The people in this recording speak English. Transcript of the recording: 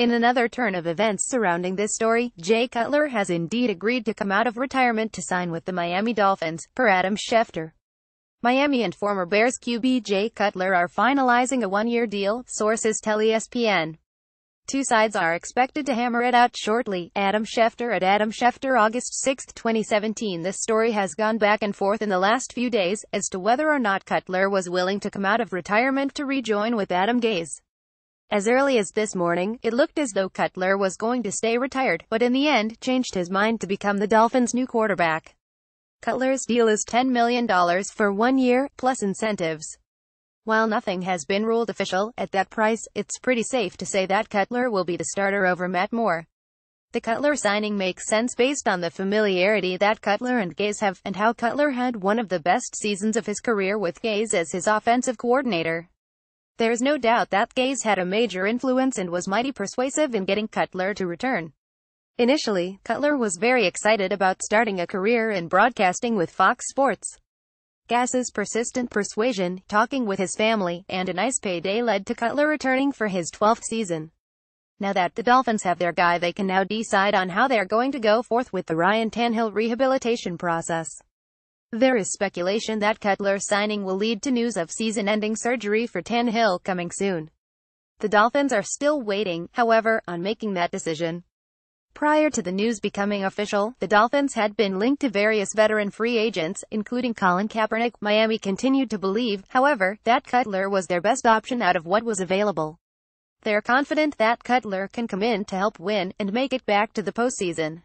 In another turn of events surrounding this story, Jay Cutler has indeed agreed to come out of retirement to sign with the Miami Dolphins, per Adam Schefter. Miami and former Bears QB Jay Cutler are finalizing a one-year deal, sources tell ESPN. Two sides are expected to hammer it out shortly. Adam Schefter at Adam Schefter August 6, 2017 This story has gone back and forth in the last few days, as to whether or not Cutler was willing to come out of retirement to rejoin with Adam Gaze. As early as this morning, it looked as though Cutler was going to stay retired, but in the end, changed his mind to become the Dolphins' new quarterback. Cutler's deal is $10 million for one year, plus incentives. While nothing has been ruled official, at that price, it's pretty safe to say that Cutler will be the starter over Matt Moore. The Cutler signing makes sense based on the familiarity that Cutler and Gaze have, and how Cutler had one of the best seasons of his career with Gaze as his offensive coordinator. There's no doubt that Gaze had a major influence and was mighty persuasive in getting Cutler to return. Initially, Cutler was very excited about starting a career in broadcasting with Fox Sports. Gass's persistent persuasion, talking with his family, and a nice payday led to Cutler returning for his 12th season. Now that the Dolphins have their guy they can now decide on how they're going to go forth with the Ryan Tanhill rehabilitation process. There is speculation that Cutler signing will lead to news of season-ending surgery for Tan Hill coming soon. The Dolphins are still waiting, however, on making that decision. Prior to the news becoming official, the Dolphins had been linked to various veteran free agents, including Colin Kaepernick. Miami continued to believe, however, that Cutler was their best option out of what was available. They're confident that Cutler can come in to help win and make it back to the postseason.